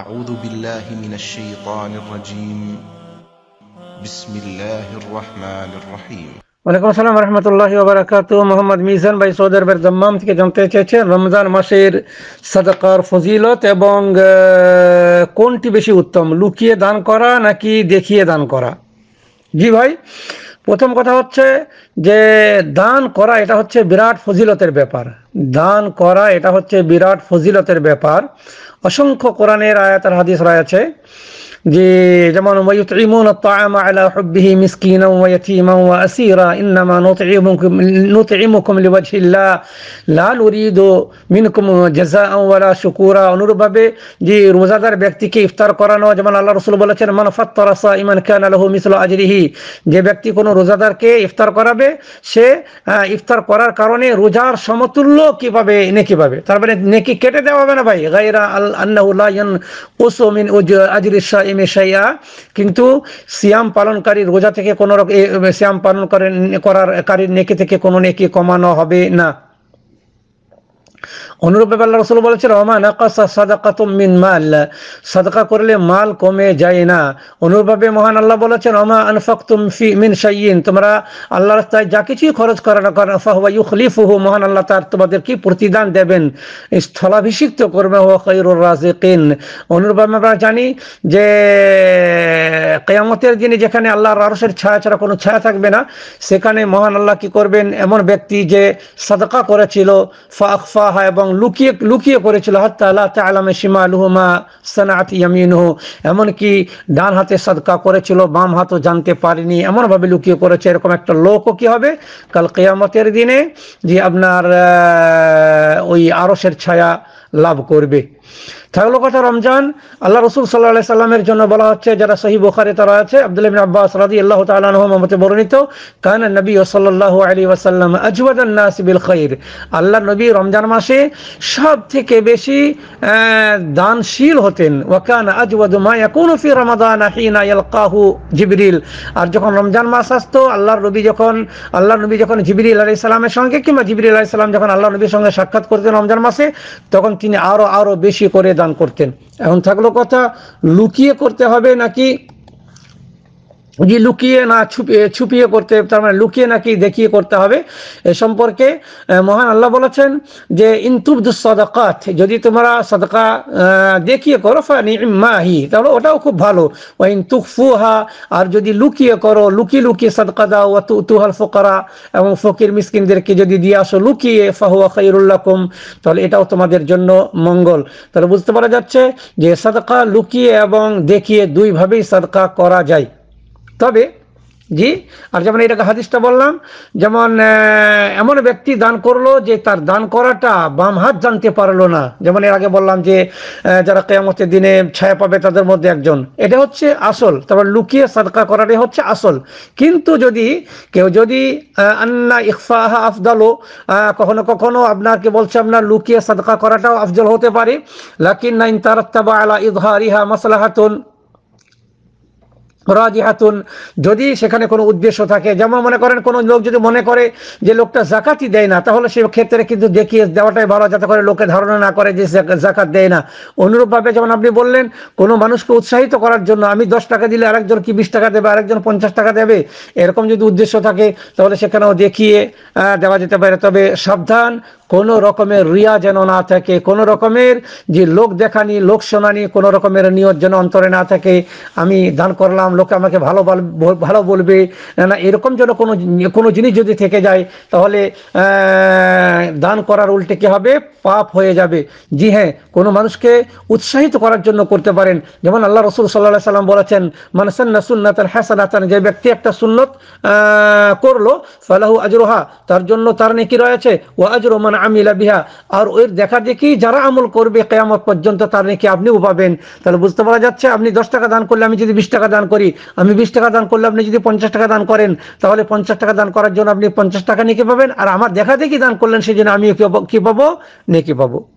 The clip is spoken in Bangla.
أعوذ بالله من الشيطان الرجيم بسم الله الرحمن الرحيم ওয়ালাইকুম আসসালাম রহমতুল্লাহ ওবরাকাত মোহাম্মদ মিজান ভাই সৌদের বের দম্মাম থেকে জানতে চেয়েছেন রমজান মাসের সাদাকার ফজিলত এবং কোনটি বেশি উত্তম লুকিয়ে দান করা নাকি দেখিয়ে দান করা জি ভাই প্রথম কথা হচ্ছে যে দান করা এটা হচ্ছে বিরাট ফজিলতের ব্যাপার দান করা এটা হচ্ছে বিরাট ফজিলতের ব্যাপার অসংখ্য কোরআনের আয়াতের হাদিস রয়েছে যে যেমন ওয়ায়ুতঈমুন আত-তাআম আলা হুববিহি মিসকিনান ওয়া ইয়াতীমান ওয়া আসীরা ইন্নামা নুতঈমুকুম নুতঈমুকুম লিওয়াজহিল্লাহ লা নুরিদু মিনকুম জাযাআন ওয়া শুকুরা অনুরূপভাবে যে রোজাদার ব্যক্তিকে ইফতার করানো যেমন আল্লাহ রাসূল বলেছেন মান ফাত্তারা সাঈমান কানা লাহু মিসলু আজরিহি যে ব্যক্তি কোনো রোজাদারকে ইফতার করাবে করবে সে ইফতার করার কারণে রোজার সমতুল্য কিভাবে নেকি পাবে তার মানে নেকি কেটে দেওয়া হবে না ভাই গাইরা আল আন্নাউলায়ন ওসমিন আজিরিসা এম এসাইয়া কিন্তু সিয়াম পালনকারী রোজা থেকে কোনো রকম সিয়াম পালন করেন করার কারীর নেকি থেকে কোনো নেকি কমানো হবে না অনুরূপে আল্লাহ রসুল বলেছেন রহমান সাদাকা মিন মাল সাদকা করলে মাল কমে যায় না অনুরূপে মহান আল্লাহ বলেছেন রহমা আনফাক তুমফি মিন শাইন তোমরা আল্লাহ রাস্তায় যা কিছুই খরচ করে না কারণ ফাহুয়া ইউখলিফুহু মহান আল্লাহ তার তোমাদের কি প্রতিদান দেবেন স্থলাভিষিক্ত করবে হওয়া খৈরুর রাজেকিন অনুরূপভাবে আমরা জানি যে কেয়ামতের দিনে যেখানে আল্লাহর রসের ছায়া ছাড়া কোনো ছায়া থাকবে না সেখানে মহান আল্লাহ কি করবেন এমন ব্যক্তি যে সাদকা করেছিল আকফা এবং এবং লুকিয়ে লুকিয়ে পড়েছিল হত্যা আল্লাহ সীমা লুহমা সানাত ইয়ামিনহ এমনকি ডান হাতে সাদকা করেছিল বাম হাতও জানতে পারিনি এমনভাবে লুকিয়ে করেছে এরকম একটা লোকও কি হবে কাল কেয়ামতের দিনে যে আপনার ওই আরসের ছায়া লাভ করবে থাকলো কথা রমজান আল্লাহ রসুল সাল্লাহ সাল্লামের জন্য বলা হচ্ছে যারা সহি বোখারে তারা আছে আব্দুল আব্বাস রাজি আল্লাহ তালে বর্ণিত কান নবী সাল্লাহ আলী ওয়াসাল্লাম আজওয়াদ নাসিবিল খৈর আল্লাহ নবী রমজান মাসে সব থেকে বেশি দানশীল হতেন ওয়াকান আজওয়াদ মায়া কোনো ফি রমাদান হিনা ইয়ালকাহু জিবরিল আর যখন রমজান মাস আসত আল্লাহর নবী যখন আল্লাহ নবী যখন জিবরিল আলাই সাল্লামের সঙ্গে কিংবা জিবরিল আলাইহিস সালাম যখন আল্লাহ নবীর সঙ্গে সাক্ষাৎ করতেন রমজান মাসে তখন তিনি আরো আরো বেশি বেশি করে দান করতেন এখন থাকলো কথা লুকিয়ে করতে হবে নাকি যে লুকিয়ে না ছুপিয়ে ছুপিয়ে করতে তার মানে লুকিয়ে নাকি দেখিয়ে করতে হবে এ সম্পর্কে মহান আল্লাহ বলেছেন যে ইনতুবদুস সদাকাত যদি তোমরা সদকা দেখিয়ে করো মাহি তাহলে ওটাও খুব ভালো ফুহা আর যদি লুকিয়ে করো লুকিয়ে লুকিয়ে সদকা দাও তুহাল ফোকারা এবং ফকির মিসকিনদেরকে যদি দিয়ে আসো লুকিয়ে ফাহুয়া খৈরুল্লাকুম তাহলে এটাও তোমাদের জন্য মঙ্গল তাহলে বুঝতে পারা যাচ্ছে যে সদকা লুকিয়ে এবং দেখিয়ে দুইভাবেই সদকা করা যায় তবে জি আর যেমন এটাকে হাদিসটা বললাম যেমন এমন ব্যক্তি দান করলো যে তার দান করাটা বাম হাত জানতে পারলো না যেমন এর আগে বললাম যে যারা কেয়ামতের দিনে ছায়া পাবে তাদের মধ্যে একজন এটা হচ্ছে আসল তারপর লুকিয়ে সাদকা করাটাই হচ্ছে আসল কিন্তু যদি কেউ যদি আন্না ইকফাহা আফদালো কখনো কখনো আপনাকে বলছে আপনার লুকিয়ে সাদকা করাটাও আফজল হতে পারে লাকিন ইন তার আলা ইদহারিহা মাসলাহাতুন রাজিহাতুন যদি সেখানে কোনো উদ্দেশ্য থাকে যেমন মনে করেন কোনো লোক যদি মনে করে যে লোকটা জাকাতই দেয় না তাহলে সে ক্ষেত্রে কিন্তু দেখিয়ে দেওয়াটাই ভালো যাতে করে লোকে ধারণা না করে যে জাকাত দেয় না অনুরূপভাবে যেমন আপনি বললেন কোনো মানুষকে উৎসাহিত করার জন্য আমি দশ টাকা দিলে আরেকজন কি বিশ টাকা দেবে আরেকজন পঞ্চাশ টাকা দেবে এরকম যদি উদ্দেশ্য থাকে তাহলে সেখানেও দেখিয়ে দেওয়া যেতে পারে তবে সাবধান কোনো রকমের রিয়া যেন না থাকে কোনো রকমের যে লোক দেখানি লোক শোনানি কোনো রকমের নিয়ত যেন অন্তরে না থাকে আমি দান করলাম লোকে আমাকে ভালো ভালো বলবে না এরকম যেন কোনো কোনো জিনিস যদি থেকে যায় তাহলে দান করার উল্টে কি হবে পাপ হয়ে যাবে জি হ্যাঁ কোনো মানুষকে উৎসাহিত করার জন্য করতে পারেন যেমন আল্লাহ রসুল সাল্লাহ সাল্লাম বলেছেন মানসান্না সুন্নাতান হাসানাতান যে ব্যক্তি একটা সুন্নত করলো ফালাহু আজরোহা তার জন্য তার নেকি রয়েছে ও আজরো মানে আমিলা বিহা আর ওর দেখা দেখি যারা আমল করবে কেয়ামত পর্যন্ত তার নাকি আপনিও পাবেন তাহলে বুঝতে পারা যাচ্ছে আপনি দশ টাকা দান করলে আমি যদি বিশ টাকা দান করি আমি বিশ টাকা দান করলে আপনি যদি পঞ্চাশ টাকা দান করেন তাহলে পঞ্চাশ টাকা দান করার জন্য আপনি পঞ্চাশ টাকা নেকি পাবেন আর আমার দেখা দেখি দান করলেন সেই জন্য আমি কি পাবো নেকি পাবো